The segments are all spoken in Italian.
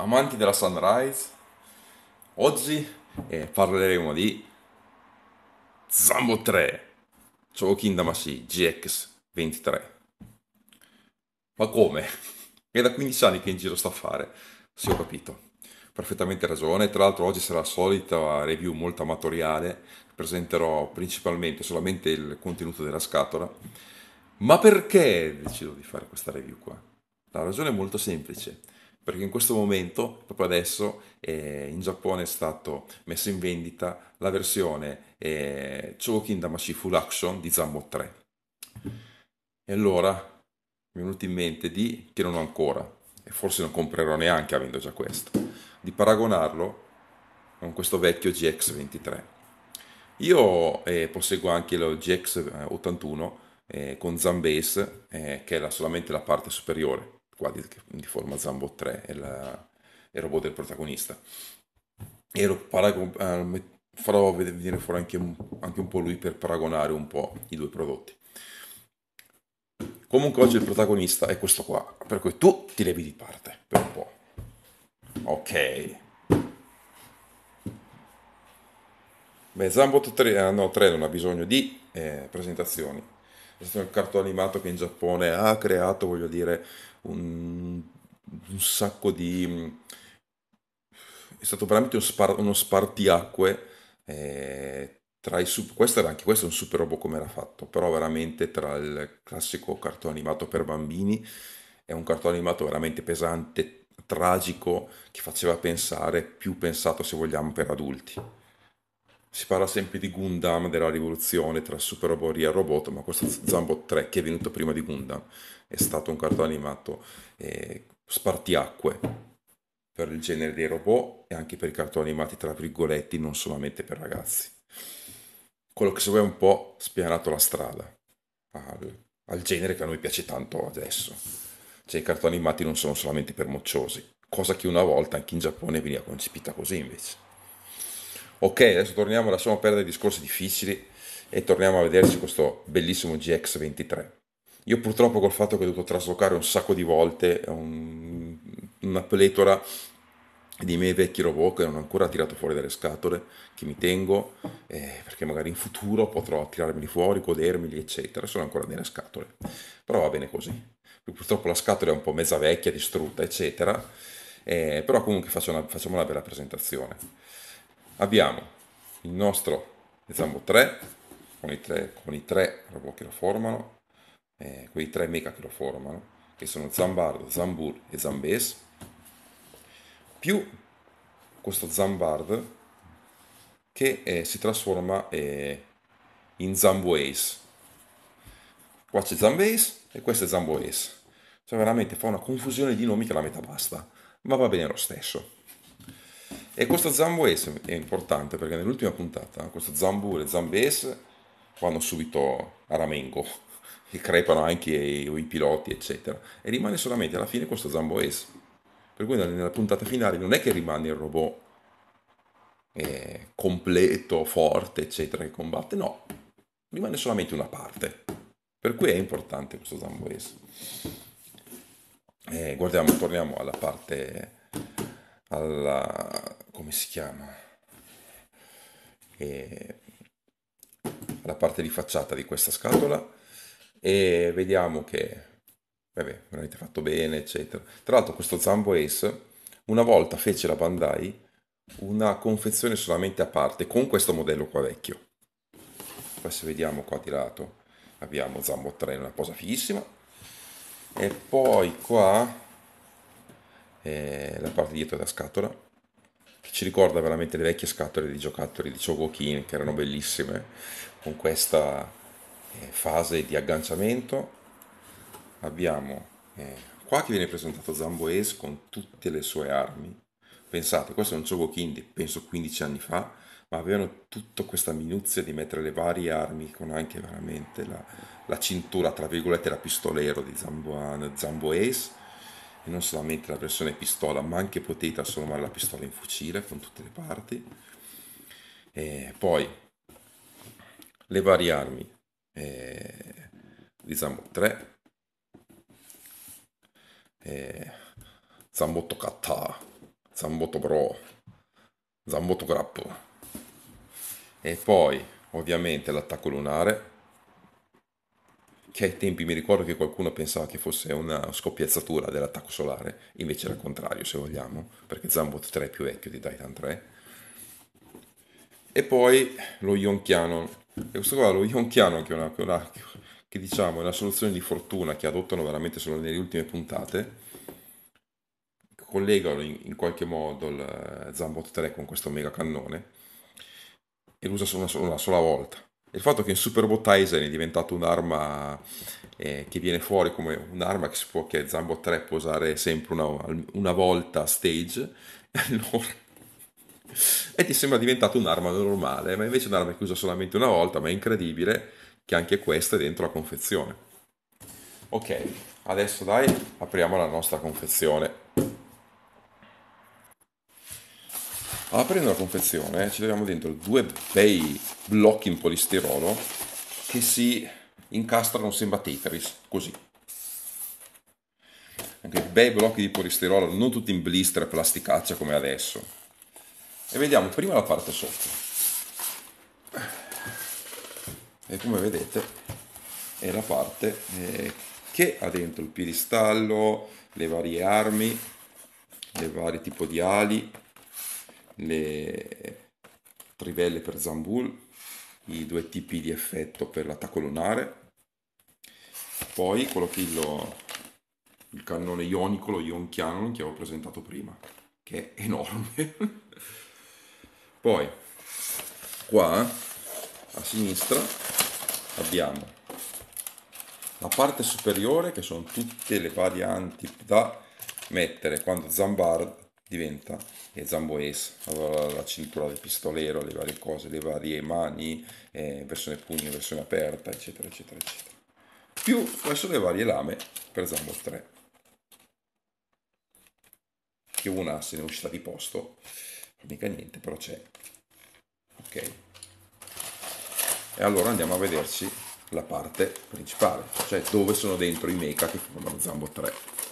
amanti della Sunrise, oggi eh, parleremo di Zambo 3 Choking Damashi GX23. Ma come? È da 15 anni che in giro sta a fare. si ho capito. Perfettamente ragione. Tra l'altro oggi sarà la solita review molto amatoriale. Presenterò principalmente solamente il contenuto della scatola. Ma perché decido di fare questa review qua? La ragione è molto semplice perché in questo momento, proprio adesso, eh, in Giappone è stata messa in vendita la versione eh, Chokin Damashi Full Action di Zambo 3. E allora mi è venuto in mente di, che non ho ancora, e forse non comprerò neanche avendo già questo, di paragonarlo con questo vecchio GX23. Io eh, posseggo anche lo GX81 eh, con Zambase, eh, che è la, solamente la parte superiore qua di, forma Zambot 3 e la, il robot del protagonista e lo parago, eh, farò venire fuori anche un, anche un po' lui per paragonare un po' i due prodotti comunque oggi il protagonista è questo qua per cui tu ti levi di parte per un po' ok Beh, Zambot 3, eh, no, 3 non ha bisogno di eh, presentazioni questo è il cartone animato che in Giappone ha creato, voglio dire, un, un sacco di... è stato veramente uno, spar, uno spartiacque eh, tra i sub... questo era anche questo è un super robot come era fatto, però veramente tra il classico cartone animato per bambini è un cartone animato veramente pesante, tragico, che faceva pensare, più pensato se vogliamo per adulti si parla sempre di Gundam, della rivoluzione tra Super Robot e Robot, ma questo Zambo 3 che è venuto prima di Gundam è stato un cartone animato eh, spartiacque per il genere dei robot e anche per i cartoni animati tra virgolette, non solamente per ragazzi. Quello che segue è un po' spianato la strada al, al genere che a noi piace tanto adesso. Cioè i cartoni animati non sono solamente per mocciosi, cosa che una volta anche in Giappone veniva concepita così invece. Ok, adesso torniamo, lasciamo perdere i discorsi difficili e torniamo a vederci questo bellissimo GX23. Io purtroppo col fatto che ho dovuto traslocare un sacco di volte un, una pletora di miei vecchi robot che non ho ancora tirato fuori dalle scatole, che mi tengo eh, perché magari in futuro potrò tirarmeli fuori, godermeli, eccetera. Sono ancora nelle scatole, però va bene così. Purtroppo la scatola è un po' mezza vecchia, distrutta, eccetera. Eh, però comunque una, facciamo una bella presentazione abbiamo il nostro esamo 3 con i tre, con i tre robot che lo formano, eh, quei tre mecha che lo formano, che sono Zambardo, Zambur e Zambes, più questo Zambard che eh, si trasforma eh, in Zamboace. Qua c'è Zamboace e questo è Zamboace. Cioè veramente fa una confusione di nomi che la metà basta, ma va bene lo stesso. E questo zambo S è importante perché nell'ultima puntata questo zambu e le zambe S vanno subito a ramengo e crepano anche i, i, piloti eccetera e rimane solamente alla fine questo zambo S. Per cui nella puntata finale non è che rimane il robot eh, completo, forte eccetera che combatte, no, rimane solamente una parte. Per cui è importante questo zambo S. Eh, guardiamo, torniamo alla parte alla, come si chiama? E la parte di facciata di questa scatola e vediamo che vabbè, veramente fatto bene, eccetera. Tra l'altro questo Zambo Ace una volta fece la Bandai una confezione solamente a parte con questo modello qua vecchio. Poi se vediamo qua di lato abbiamo Zambo 3 una posa fighissima e poi qua eh, la parte dietro della scatola che ci ricorda veramente le vecchie scatole di giocattoli di Chogokin che erano bellissime con questa eh, fase di agganciamento abbiamo eh, qua che viene presentato Zamboes con tutte le sue armi pensate questo è un Chogokin di penso 15 anni fa ma avevano tutta questa minuzia di mettere le varie armi con anche veramente la, la cintura tra virgolette da pistolero di Zambo, Ace e non solamente la versione pistola, ma anche potete trasformare la pistola in fucile con tutte le parti. E poi le varie armi, eh, diciamo 3, eh, Zambotto Katta, Zambotto Bro, Zambotto Grappo. E poi ovviamente l'attacco lunare, che ai tempi mi ricordo che qualcuno pensava che fosse una scoppiazzatura dell'attacco solare, invece era il contrario se vogliamo, perché Zambot 3 è più vecchio di Titan 3. E poi lo Yonkianon, e questo qua lo Yonkianon che è una, che diciamo è una soluzione di fortuna che adottano veramente solo nelle ultime puntate, collegano in, in qualche modo il eh, Zambot 3 con questo mega cannone e lo usa solo una, una sola volta il fatto che in Super Superbo Tyson è diventato un'arma eh, che viene fuori come un'arma che si può, che a Zambo 3 può usare sempre una, una volta stage, allora e ti sembra diventato un'arma normale, ma invece è un'arma che usa solamente una volta, ma è incredibile che anche questa è dentro la confezione. Ok, adesso dai, apriamo la nostra confezione. aprendo la confezione ci troviamo dentro due bei blocchi in polistirolo che si incastrano sembra Tetris, così. Anche bei blocchi di polistirolo, non tutti in blister plasticaccia come adesso. E vediamo prima la parte sotto. E come vedete è la parte eh, che ha dentro il piedistallo, le varie armi, le vari tipi di ali, le trivelle per Zambul, i due tipi di effetto per l'attacco lunare, poi quello che il, il cannone ionico, lo ion cannon che avevo presentato prima, che è enorme. poi qua a sinistra abbiamo la parte superiore che sono tutte le varianti da mettere quando Zambard diventa eh, Zamboes, allora la cintura del pistolero, le varie cose, le varie mani, eh, versione pugno, versione aperta, eccetera, eccetera, eccetera. Più adesso le varie lame per Zambo 3, che una se ne è uscita di posto, mica niente, però c'è. Ok. E allora andiamo a vederci la parte principale, cioè dove sono dentro i mecha che formano Zambo 3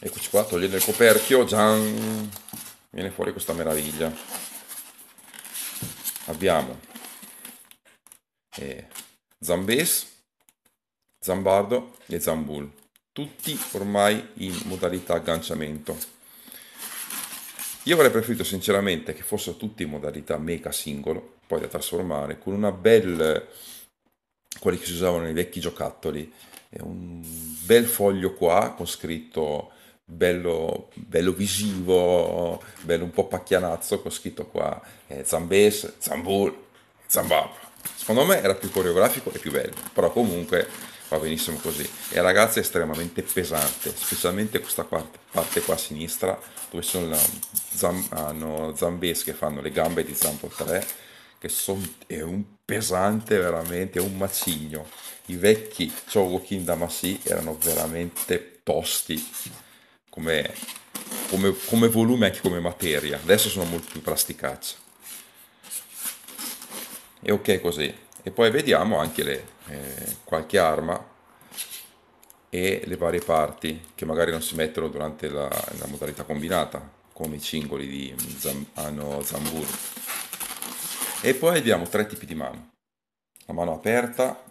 eccoci qua togliendo il coperchio gian, viene fuori questa meraviglia abbiamo eh, Zambes Zambardo e Zambul tutti ormai in modalità agganciamento io avrei preferito sinceramente che fossero tutti in modalità mecha singolo poi da trasformare con una bella quelli che si usavano nei vecchi giocattoli un bel foglio qua con scritto bello, bello visivo, bello un po' pacchianazzo, con scritto qua eh, Zambes, Zambul, Zambab. Secondo me era più coreografico e più bello, però comunque va benissimo così. E ragazzi è estremamente pesante, specialmente questa parte, parte qua a sinistra, dove sono zam, hanno Zambes che fanno le gambe di Zambo 3, che son, è un pesante veramente, è un macigno. I vecchi Chogokin Damasi erano veramente tosti come, come, come volume anche come materia. Adesso sono molto più plasticacce. E ok così. E poi vediamo anche le, eh, qualche arma e le varie parti che magari non si mettono durante la, la modalità combinata, come i cingoli di Zam, Ano ah, Zambur. E poi abbiamo tre tipi di mano. La mano aperta,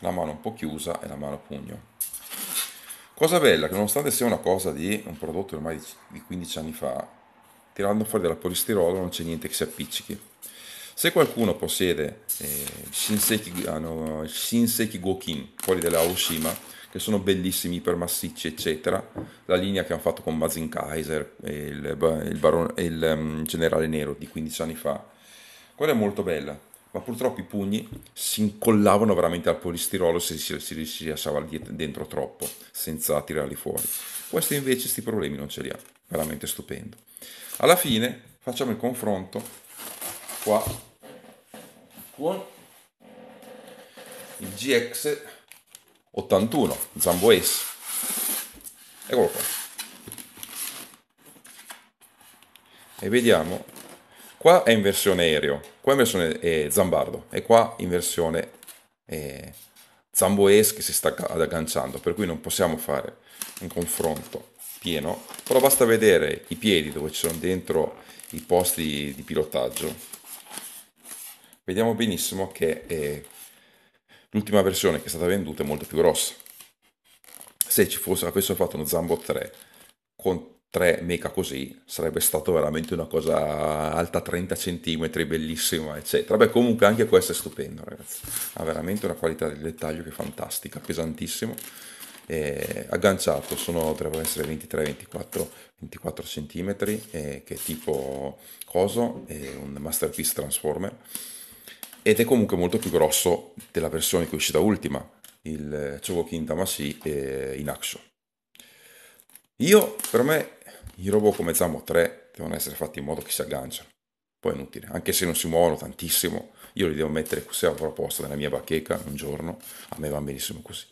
la mano un po' chiusa e la mano pugno. Cosa bella che nonostante sia una cosa di un prodotto ormai di 15 anni fa, tirando fuori della polistirolo non c'è niente che si appiccichi. Se qualcuno possiede eh, Shinseki, ah, no, Shinseki Gokin, quelli della Aoshima, che sono bellissimi, ipermassicci, eccetera, la linea che hanno fatto con Mazin Kaiser e il, il, barone, il um, generale nero di 15 anni fa, quella è molto bella, ma purtroppo i pugni si incollavano veramente al polistirolo se si, si, lasciava dentro troppo, senza tirarli fuori. Questo invece questi problemi non ce li ha, veramente stupendo. Alla fine facciamo il confronto qua con il GX 81 Zambo S. Eccolo qua. E vediamo, qua è in versione aereo, qua in versione eh, zambardo e qua in versione eh, Zamboes che si sta ad agganciando, per cui non possiamo fare un confronto pieno, però basta vedere i piedi dove ci sono dentro i posti di pilotaggio. Vediamo benissimo che eh, l'ultima versione che è stata venduta è molto più grossa. Se ci fosse, avessero fatto uno Zambo 3 con 3 mecha così, sarebbe stato veramente una cosa alta 30 cm, bellissima, eccetera. Beh, comunque anche questo è stupendo, ragazzi. Ha veramente una qualità del dettaglio che è fantastica, pesantissimo. E agganciato sono, dovrebbero essere 23, 24, 24 cm, eh, che tipo coso, è un Masterpiece Transformer. Ed è comunque molto più grosso della versione che è uscita ultima, il Chogokin Damacy eh, in action. Io, per me, i robot come Zamo 3 devono essere fatti in modo che si agganciano. Poi è inutile, anche se non si muovono tantissimo, io li devo mettere così a proposta nella mia bacheca un giorno, a me va benissimo così.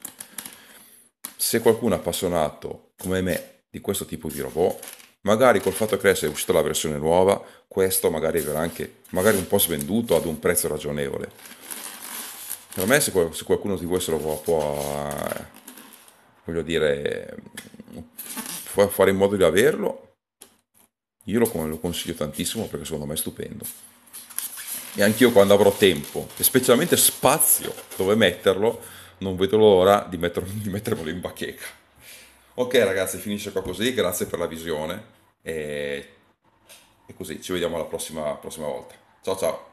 Se qualcuno è appassionato come me di questo tipo di robot, magari col fatto che adesso è uscita la versione nuova, questo magari verrà anche magari un po' svenduto ad un prezzo ragionevole. Per me se qualcuno di voi se lo può, può eh, voglio dire fare in modo di averlo, io lo, lo consiglio tantissimo perché secondo me è stupendo. E anch'io quando avrò tempo, e specialmente spazio dove metterlo, non vedo l'ora di, metterlo, di mettermelo in bacheca. Ok ragazzi, finisce qua così, grazie per la visione e, e così ci vediamo alla prossima, prossima volta. Ciao ciao!